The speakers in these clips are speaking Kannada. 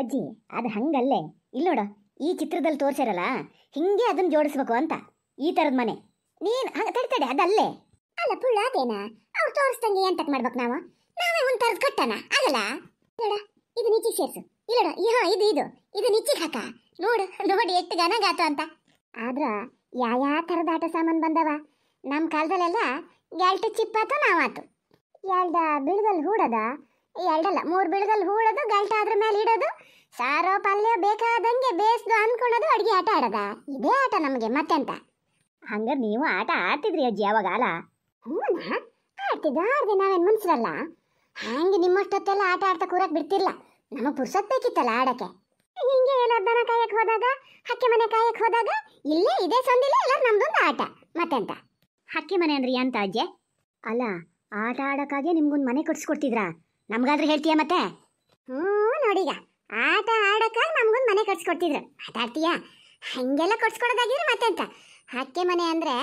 ಅಜ್ಜಿ ಅದು ಹಂಗಲ್ಲೇ ಇಲ್ಲೋಡ ಈ ಚಿತ್ರದಲ್ಲಿ ತೋರಿಸಿರಲ್ಲ ಹಿಂಗೆ ಅದನ್ನ ಜೋಡಿಸ್ಬೇಕು ಅಂತ ಈ ಥರದ ಮನೆ ನೀನು ತಡ್ತಡೆ ಅದಲ್ಲೇ ಅಲ್ಲ ಪುಳ್ಳ ಅದೇನಾ ಅವ್ರು ತೋರಿಸ್ದಂಗೆ ಅಂತ ಮಾಡ್ಬೇಕು ನಾವು ನಾವೇ ಒಂದು ತರದ್ ಕಟ್ಟನ ಆಗಲ್ಲ ನೋಡ ಇದು ನಿಚ್ಚಿಗೆ ಸೇರ್ಸು ಇಲ್ಲೋಡ ಈ ಹಾ ಇದು ಇದು ಇದು ನಿಚ್ಚಿಗೆ ಹಾಕ ನೋಡು ನೋಡಿ ಎಷ್ಟು ಗಾತು ಅಂತ ಆದ್ರ ಯಾವ ಯಾವ ಥರದ ಆಟ ಸಾಮಾನು ಬಂದವ ನಮ್ಮ ಕಾಲದಲ್ಲೆಲ್ಲ ಗ್ಯಾಲ್ಟು ಚಿಪ್ಪಾತು ನಾವಾತು ಯಾಳ್ದ ಬಿಳದಲ್ಲಿ ಹೂಡದ ಎರಡಲ್ಲ ಮೂರು ಬಿಡದಲ್ಲಿ ಹೂಳೋದು ಗಲ್ಟ ಅದ್ರ ಮೇಲೆ ಇಡೋದು ಸಾರೋ ಪಲ್ಯ ಬೇಕಾದಂಗೆ ಬೇಯಿಸ್ದು ಅನ್ಕೊಳ್ಳೋದು ಅಡುಗೆ ಆಟ ಆಡದ ಇದೇ ಆಟ ನಮಗೆ ಮತ್ತೆಂತ ಹಂಗಾರೆ ನೀವು ಆಟ ಆಡ್ತಿದ್ರಿ ಅಜ್ಜಿ ಯಾವಾಗಲ್ಲ ಹೂನಾ ಆಡ್ತಿದ್ದ ಆಡ್ದೆ ನಾವೇನು ಮನ್ಸರಲ್ಲ ಹಂಗೆ ನಿಮ್ಮಷ್ಟೊತ್ತೆಲ್ಲ ಆಟ ಆಡ್ತಾ ಕೂರಕ್ಕೆ ಬಿಡ್ತಿಲ್ಲ ನಮಗೆ ಪುರ್ಸತ್ ಬೇಕಿತ್ತಲ್ಲ ಆಡಕ್ಕೆ ಹಿಂಗೆ ಏನಾದ ದನ ಕಾಯಕ್ಕೆ ಹೋದಾಗ ಹಕ್ಕಿ ಮನೆ ಕಾಯಕ್ಕೆ ಹೋದಾಗ ಇಲ್ಲೇ ಇದೇ ಸಂದಿಲ್ಲ ಎಲ್ಲ ನಮ್ದೊಂದು ಆಟ ಮತ್ತೆಂತ ಹಕ್ಕಿ ಮನೆ ಅಂದ್ರೆ ಎಂತ ಅಜ್ಜೆ ಅಲ್ಲ ಆಟ ಆಡೋಕ್ಕಾಗೆ ನಿಮ್ಗೊಂದು ಮನೆ ಕಟ್ಸ್ಕೊಡ್ತಿದ್ರಾ ನಮ್ಗಾದ್ರೂ ಹೇಳ್ತೀಯ ಮತ್ತೆ ಹ್ಞೂ ನೋಡೀಗ ಆಟ ಆಡೋಕೆ ನಮಗೊಂದು ಮನೆ ಕಟ್ಸ್ಕೊಡ್ತಿದ್ರು ಆಟ ಹಂಗೆಲ್ಲ ಕಟ್ಸ್ಕೊಡೋದಾಗಿದ್ರೆ ಮತ್ತೆ ಅಂತ ಹಕ್ಕೆ ಮನೆ ಅಂದರೆ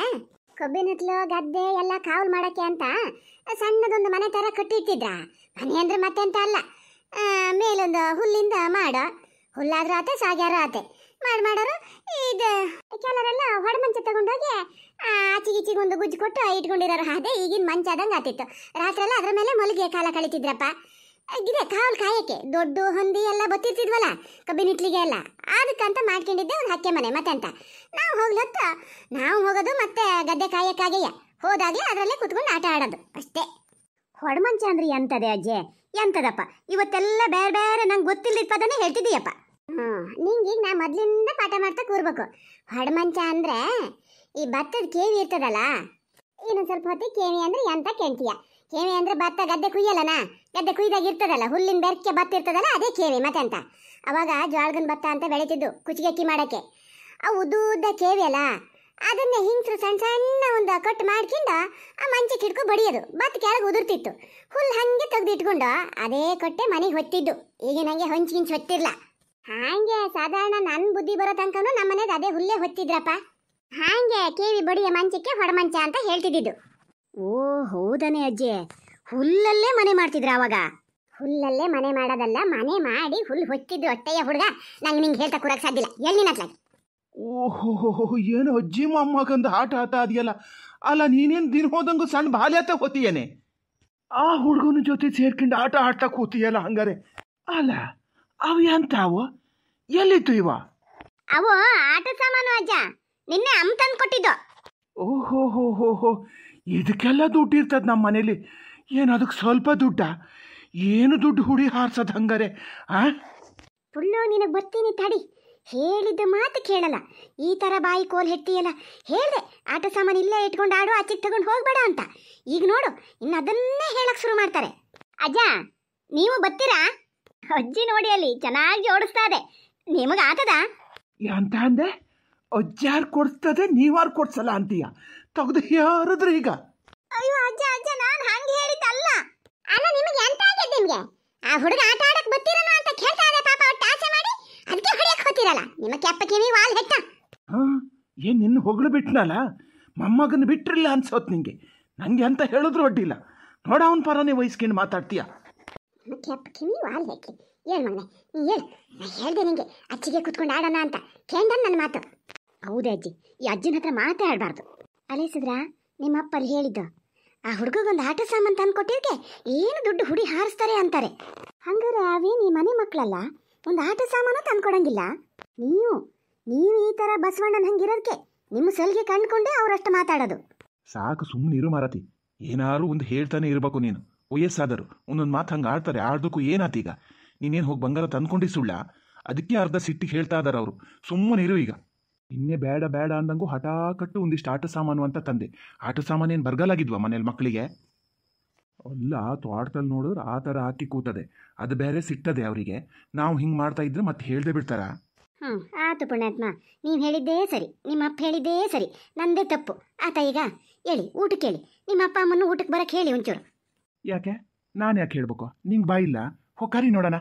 ಕಬ್ಬಿನತ್ಲು ಗದ್ದೆ ಎಲ್ಲ ಕಾವಲು ಮಾಡಕ್ಕೆ ಅಂತ ಸಣ್ಣದೊಂದು ಮನೆ ಥರ ಕಟ್ಟಿಟ್ಟಿದ್ರ ಮನೆ ಅಂದರೆ ಮತ್ತೆ ಅಲ್ಲ ಮೇಲೊಂದು ಹುಲ್ಲಿಂದ ಮಾಡೋ ಹುಲ್ಲಾದ್ರೂ ಆತೆ ಸಾಗ್ಯಾರು ಆತೆ ಮಾಡ್ ಮಾಡೋರು ಇದು ಕೆಲವರೆಲ್ಲ ಹೊಡ ಮಂಚ ತಗೊಂಡೋಗಿ ಆಚೆಗೆ ಈಚೆಗೆ ಒಂದು ಗುಜ್ಜು ಕೊಟ್ಟು ಇಟ್ಕೊಂಡಿರೋರು ಅದೇ ಈಗಿನ ಮಂಚ ಆದಂಗೆ ಆತಿತ್ತು ರಾತ್ರೆಲ್ಲ ಅದ್ರ ಮೇಲೆ ಮೊಲಿಗೆ ಕಾಲ ಕಳೀತಿದ್ರಪ್ಪ ಇದೆ ಕಾವಲು ಕಾಯಕ್ಕೆ ದೊಡ್ಡ ಹೊಂದಿ ಎಲ್ಲ ಬತ್ತಿರ್ತಿದ್ವಲ್ಲ ಕಬ್ಬಿನ ಇಟ್ಲಿಗೆ ಎಲ್ಲ ಅದಕ್ಕಂತ ಮಾಡ್ಕೊಂಡಿದ್ದೆ ಒಂದು ಹಕ್ಕೆ ಮನೆ ಮತ್ತೆ ಅಂತ ನಾವು ಹೋಗ್ಲತ್ತ ನಾವು ಹೋಗೋದು ಮತ್ತೆ ಗದ್ದೆ ಕಾಯಕ್ಕಾಗೆಯ ಹೋದಾಗಲೇ ಅದರಲ್ಲೇ ಕುತ್ಕೊಂಡು ಆಟ ಆಡೋದು ಅಷ್ಟೇ ಹೊಡಮಂಚ ಅಂದ್ರೆ ಎಂತದೆ ಅಜ್ಜೆ ಎಂತದಪ್ಪ ಇವತ್ತೆಲ್ಲ ಬೇರೆ ಬೇರೆ ನಂಗೆ ಗೊತ್ತಿಲ್ಲದ ಪದನೇ ಹೇಳ್ತಿದ್ದೀಯಪ್ಪ ನಿಂಗೆ ಈಗ ನಾ ಮೊದ್ಲಿಂದ ಪಾಠ ಮಾಡ್ತಾ ಕೂರ್ಬೇಕು ಹಡಮಂಚ ಅಂದ್ರೆ ಈ ಭತ್ತದ ಕೇವಿ ಇರ್ತದಲ್ಲ ಏನು ಸ್ವಲ್ಪ ಹೊತ್ತಿಗೆ ಕೇವಿ ಅಂದ್ರೆ ಎಂತ ಕೇಳ್ತೀಯ ಕೇವಿ ಅಂದ್ರೆ ಭತ್ತ ಗದ್ದೆ ಕುಯ್ಯಲ್ಲನ ಗದ್ದೆ ಕುಯ್ದಾಗ ಇರ್ತದಲ್ಲ ಹುಲ್ಲಿನ ಬೆರ್ಕೆ ಭತ್ತ ಇರ್ತದಲ್ಲ ಅದೇ ಕೇವಿ ಮತ್ತೆ ಅಂತ ಅವಾಗ ಜೋಳಗನ್ ಭತ್ತ ಅಂತ ಬೆಳೀತಿದ್ದು ಕುಚಿಗೆ ಅಕ್ಕಿ ಮಾಡೋಕ್ಕೆ ಆ ಉದ್ದ ಕೇವಿ ಅಲ್ಲ ಅದನ್ನೇ ಹಿಂಸರು ಸಣ್ಣ ಸಣ್ಣ ಒಂದು ಕಟ್ ಮಾಡ್ಕೊಂಡು ಆ ಮಂಚಕ್ಕೆ ಹಿಡ್ಕೊ ಬಡಿಯೋದು ಭತ್ತ ಕೆಳಗೆ ಉದುರ್ತಿತ್ತು ಹುಲ್ಲು ಹಂಗೆ ತೆಗೆದಿಟ್ಕೊಂಡು ಅದೇ ಕೊಟ್ಟೆ ಮನೆಗೆ ಹೊತ್ತಿದ್ದು ಈಗ ನನಗೆ ಹೊಂಚು ಗಿಂಚು ಹೊತ್ತಿರಲ್ಲ ಹಾಂಗೆ ಸಾಧಾರಣ ನನ್ನ ಬುದ್ಧಿ ಬರೋ ತನಕನೂ ನಮ್ಮ ಮನೆಗೆ ಅದೇ ಹುಲ್ಲೇ ಹೊತ್ತಿದ್ರಪ್ಪ ಹಾಂಗೆ ಕೇವಿ ಬಡಿಯ ಮಂಚಕ್ಕೆ ಹೊಡಮಂಚ ಅಂತ ಹೇಳ್ತಿದ್ದಿದ್ದು ಓ ಹೌದನೇ ಅಜ್ಜೆ ಹುಲ್ಲಲ್ಲೇ ಮನೆ ಮಾಡ್ತಿದ್ರ ಅವಾಗ ಹುಲ್ಲಲ್ಲೇ ಮನೆ ಮಾಡೋದಲ್ಲ ಮನೆ ಮಾಡಿ ಹುಲ್ಲು ಹೊತ್ತಿದ್ದು ಅಟ್ಟಯ್ಯ ಹುಡುಗ ನಂಗೆ ನಿಂಗೆ ಹೇಳ್ತಾ ಕೂರಕ್ ಸಾಧ್ಯ ಇಲ್ಲ ಎಲ್ಲಿ ನಟ್ಲಾಗಿ ಓಹೋ ಏನು ಅಜ್ಜಿ ಮಮ್ಮಕ್ಕಂದು ಆಟ ಆಟ ಅದೆಯಲ್ಲ ಅಲ್ಲ ನೀನೇನು ದಿನ ಹೋದಂಗು ಸಣ್ಣ ಬಾಲ್ಯ ಆತ ಹೋತಿಯೇನೆ ಆ ಹುಡುಗನ ಜೊತೆ ಸೇರ್ಕೊಂಡು ಆಟ ಆಡ್ತಾ ಕೂತಿಯಲ್ಲ ಹಂಗಾರೆ ಅಲ್ಲ ಅವು ಎಂತಾವು ಎಲ್ಲಿತ್ತು ಇವ ಅವ ಆಟ ಸಾಮಾನು ಅಜ್ಜ ನಿನ್ನೆ ಅಮ್ಮ ತಂದು ಕೊಟ್ಟಿದ್ದು ಓಹೋ ಹೋ ಹೋ ಹೋ ಇದಕ್ಕೆಲ್ಲ ದುಡ್ಡು ಇರ್ತದೆ ನಮ್ಮ ಮನೇಲಿ ಏನು ಅದಕ್ಕೆ ಸ್ವಲ್ಪ ದುಡ್ಡ ಏನು ದುಡ್ಡು ಹುಡಿ ಹಾರ್ಸೋದು ಹಂಗಾರೆ ಆ ಪುಲ್ಲು ನಿನಗೆ ಬರ್ತೀನಿ ತಡಿ ಹೇಳಿದ ಮಾತು ಕೇಳಲ್ಲ ಈ ಥರ ಬಾಯಿ ಕೋಲ್ ಹೆಟ್ಟಿಯಲ್ಲ ಹೇಳಿದೆ ಆಟ ಸಾಮಾನು ಇಲ್ಲೇ ಇಟ್ಕೊಂಡು ಆಡು ಆಚೆಗೆ ತಗೊಂಡು ಹೋಗಬೇಡ ಅಂತ ಈಗ ನೋಡು ಇನ್ನು ಅದನ್ನೇ ಹೇಳಕ್ಕೆ ಶುರು ಮಾಡ್ತಾರೆ ಅಜ್ಜ ನೀವು ಬರ್ತೀರಾ ಅಜ್ಜಿ ನೋಡಿ ಅಲ್ಲಿ ಚೆನ್ನಾಗಿ ಇದೆ ನಿಮಗೆ ಆಗದ ಎಂತ ಅಂದೆ ಅಜ್ಜಾರು ಕೊಡಿಸ್ತದೆ ನೀವಾರು ಕೊಡ್ಸಲ್ಲ ಅಂತೀಯ ತೆಗೆದು ಯಾರದ್ರು ಈಗ ಅಯ್ಯೋ ಅಜ್ಜ ಅಜ್ಜ ನಾನು ಹಂಗೆ ಹೇಳಿದ್ದಲ್ಲ ಅಲ್ಲ ನಿಮಗೆ ಎಂತ ಆಗಿದೆ ನಿಮಗೆ ಆ ಹುಡುಗ ಆಟ ಆಡಕ್ಕೆ ಬರ್ತೀರನು ಅಂತ ಕೇಳ್ತಾ ಇದೆ ಪಾಪ ಅವ್ರು ಆಸೆ ಮಾಡಿ ಅದಕ್ಕೆ ಹೊಡಿಯಕ್ಕೆ ಹೋಗ್ತಿರಲ್ಲ ನಿಮ್ಮ ಕೆಪ್ಪ ಕಿವಿ ವಾಲ್ ಹೆಟ್ಟ ಹಾ ಏನು ನಿನ್ನ ಹೊಗಳು ಬಿಟ್ನಲ್ಲ ಮೊಮ್ಮಗನ ಬಿಟ್ಟಿರಲಿಲ್ಲ ಅನ್ಸೋತ್ ನಿಂಗೆ ನನಗೆ ಅಂತ ಹೇಳಿದ್ರು ಅಡ್ಡಿಲ್ಲ ನೋಡ ಅವನ ಪರನೇ ವಹಿಸ್ಕೊಂಡು ಮಾತಾಡ್ತೀಯಾ ಕೆಪ್ಪ ಕಿವಿ ವಾಲ್ ಹಾಕಿ ಹೇಳು ಮಗನೆ ನೀ ಹೇಳು ನಾನು ಹೇಳ್ದೆ ನಿಂಗೆ ಅಜ್ಜಿಗೆ ಕುತ್ಕೊಂಡು ಆಡೋಣ ಅಂತ ಕೇಳ್ದ ನನ್ನ ಮಾತು ಹೌದೇ ಅಜ್ಜಿ ಈ ಅಜ್ಜಿನ ಹತ್ರ ಮಾತ್ರ ಆಡಬಾರ್ದು ಅಲೇಸಿದ್ರ ನಿಮ್ಮ ಅಪ್ಪಲ್ಲಿ ಹೇಳಿದ್ದು ಆ ಹುಡುಗಗೊಂದು ಆಟ ಸಾಮಾನು ತಂದು ಏನು ದುಡ್ಡು ಹುಡಿ ಹಾರಿಸ್ತಾರೆ ಅಂತಾರೆ ಹಂಗಾರೆ ಅವೇ ನೀ ಮನೆ ಮಕ್ಕಳಲ್ಲ ಒಂದು ಆಟ ಸಾಮಾನು ತಂದ್ಕೊಡಂಗಿಲ್ಲ ನೀವು ನೀವು ಈ ಥರ ಬಸವಣ್ಣನ ಹಂಗಿರೋದಕ್ಕೆ ನಿಮ್ಮ ಸಲಿಗೆ ಕಂಡ್ಕೊಂಡೆ ಅವರಷ್ಟು ಮಾತಾಡೋದು ಸಾಕು ಸುಮ್ಮನೆ ಇರು ಮಾರತಿ ಏನಾದ್ರೂ ಒಂದು ಹೇಳ್ತಾನೆ ಇರಬೇಕು ನೀನು ವಯಸ್ಸಾದರು ಒಂದೊಂದು ಮಾತು ಹಂಗೆ ಆಡ್ತಾರೆ ಆಡೋದಕ್ಕೂ ಏನಾತೀಗ ನೀನೇನು ಹೋಗಿ ಬಂಗಾರ ತಂದ್ಕೊಂಡು ಸುಳ್ಳ ಅದಕ್ಕೆ ಅರ್ಧ ಸಿಟ್ಟಿಗೆ ಹೇಳ್ತಾ ಇದ್ದಾರೆ ಅವರು ಸುಮ್ಮನೆ ಇರು ಈಗ ಇನ್ನೇ ಬೇಡ ಬೇಡ ಅಂದಂಗೂ ಹಠ ಒಂದಿಷ್ಟು ಆಟ ಸಾಮಾನು ಅಂತ ತಂದೆ ಆಟ ಸಾಮಾನು ಏನು ಬರ್ಗಲಾಗಿದ್ವಾ ಮನೇಲಿ ಮಕ್ಕಳಿಗೆ ಅಲ್ಲ ತೋಟದಲ್ಲಿ ನೋಡಿದ್ರೆ ಆ ಥರ ಹಾಕಿ ಕೂತದೆ ಅದು ಬೇರೆ ಸಿಟ್ಟದೆ ಅವರಿಗೆ ನಾವು ಹಿಂಗೆ ಮಾಡ್ತಾ ಇದ್ರೆ ಮತ್ತೆ ಹೇಳ್ದೆ ಬಿಡ್ತಾರ ಹ್ಞೂ ಆತು ಪುಣ್ಯಾತ್ಮ ನೀವು ಹೇಳಿದ್ದೇ ಸರಿ ನಿಮ್ಮ ಅಪ್ಪ ಹೇಳಿದ್ದೇ ಸರಿ ನಂದೇ ತಪ್ಪು ಆತ ಈಗ ಹೇಳಿ ಊಟಕ್ಕೆ ಹೇಳಿ ನಿಮ್ಮ ಅಪ್ಪ ಅಮ್ಮನ ಊಟಕ್ಕೆ ಬರಕ್ಕೆ ಹೇಳಿ ಒಂಚೂರು ಯಾಕೆ ನಾನು ಯಾಕೆ ಹೇಳ್ಬೇಕು ನಿಂಗೆ ಇಲ್ಲ ಬಾಯಿಲ್ಲ ಕರಿ ನೋಡೋಣ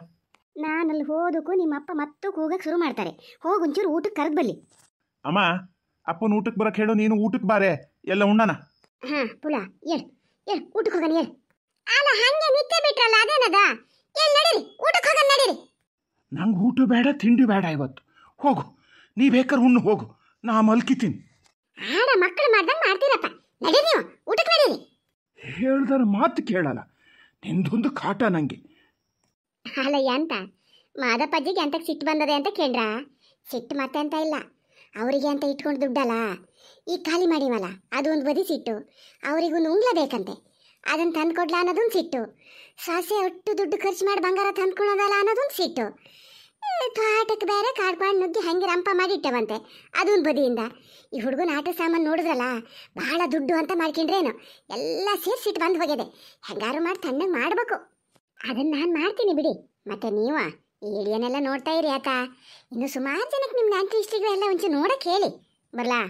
ನಾನಲ್ಲಿ ಹೋದಕ್ಕೂ ನಿಮ್ಮ ಅಪ್ಪ ಮತ್ತೆ ಕೂಗಕ್ಕೆ ಶುರು ಮಾಡ್ತಾರೆ ಒಂಚೂರು ಊಟಕ್ಕೆ ಕರೆದು ಬಲ್ಲಿ ಅಮ್ಮ ಅಪ್ಪನ ಊಟಕ್ಕೆ ಬರಕ್ಕೆ ಹೇಳು ನೀನು ಊಟಕ್ಕೆ ಬಾರೆ ಎಲ್ಲ ಉಣ್ಣಣ ಹಾಂ ಪುಲ ಏಳ್ ಏಳ್ ಊಟಕ್ಕೆ ಹೋಗಣ ಏಳ್ ಅಲ್ಲ ಹಂಗೆ ನಿತ್ಯ ಬಿಟ್ರಲ್ಲ ಅದೇನದ ಏಳ್ ನಡೀರಿ ಊಟಕ್ಕೆ ಹೋಗಣ ನಡೀರಿ ನಂಗೆ ಊಟ ಬೇಡ ತಿಂಡಿ ಬೇಡ ಇವತ್ತು ಹೋಗು ನೀ ಬೇಕಾದ್ರೆ ಉಣ್ಣು ಹೋಗು ನಾ ಮಲ್ಕಿತೀನಿ ಆಡ ಮಕ್ಕಳು ಮಾಡ್ದಂಗೆ ಮಾಡ್ತೀರಪ್ಪ ಹೇಳ್ದಾರ ಮಾತು ಕೇಳಲ್ಲ ನಿಂದೊಂದು ಕಾಟ ನಂಗೆ ಹಾಲಯ್ಯ ಅಂತ ಮಾದಪ್ಪಜ್ಜಿಗೆ ಅಂತ ಸಿಟ್ಟು ಬಂದದೆ ಅಂತ ಕೇಳ್ರಾ ಸಿಟ್ಟು ಮತ್ತೆ ಅಂತ ಇಲ್ಲ ಅವರಿಗೆ ಅಂತ ಇಟ್ಕೊಂಡು ದುಡ್ಡಲ್ಲ ಈಗ ಖಾಲಿ ಮಾಡಿವಲ್ಲ ಅದು ಒಂದು ಬದಿ ಸಿಟ್ಟು ಅವರಿಗೂ ಬೇಕಂತೆ ಅದನ್ನು ತಂದ್ಕೊಡ್ಲಾ ಅನ್ನೋದೊಂದು ಸಿಟ್ಟು ಸಾಸೆ ಒಟ್ಟು ದುಡ್ಡು ಖರ್ಚು ಮಾಡಿ ಬಂಗಾರ ತಂದ್ಕೊಳ್ಳೋದಲ್ಲ ಅನ್ನೋದೊಂದು ಸಿಟ್ಟು ಕಾಟಕ್ಕೆ ಬೇರೆ ಕಾಡ್ಬಾಂಡ್ ನುಗ್ಗಿ ಹಂಗೆ ರಂಪ ಮಾಡಿಟ್ಟವಂತೆ ಅದೊಂದು ಬದಿಯಿಂದ ಈ ಹುಡುಗನ ಆಟ ಸಾಮಾನು ನೋಡಿದ್ರಲ್ಲ ಬಹಳ ದುಡ್ಡು ಅಂತ ಮಾಡ್ಕೊಂಡ್ರೇನು ಎಲ್ಲ ಸೇರಿಸಿಟ್ಟು ಬಂದು ಹೋಗಿದೆ ಹೆಂಗಾರು ಮಾಡಿ ತಣ್ಣಗೆ ಮಾಡಬೇಕು ಅದನ್ನ ನಾನು ಮಾಡ್ತೀನಿ ಬಿಡಿ ಮತ್ತೆ ನೀವ ಏಳಿಯನ್ನೆಲ್ಲ ನೋಡ್ತಾ ಇರಿ ಆತ ಇನ್ನು ಸುಮಾರು ಜನಕ್ಕೆ ನಿಮ್ಮ ನ್ಯಾಂಟಿ ಇಷ್ಟಿಗೂ ಎಲ್ಲ ಒಂಚೂರು ನೋಡಕ್ಕೆ ಹೇಳಿ ಬರಲಾ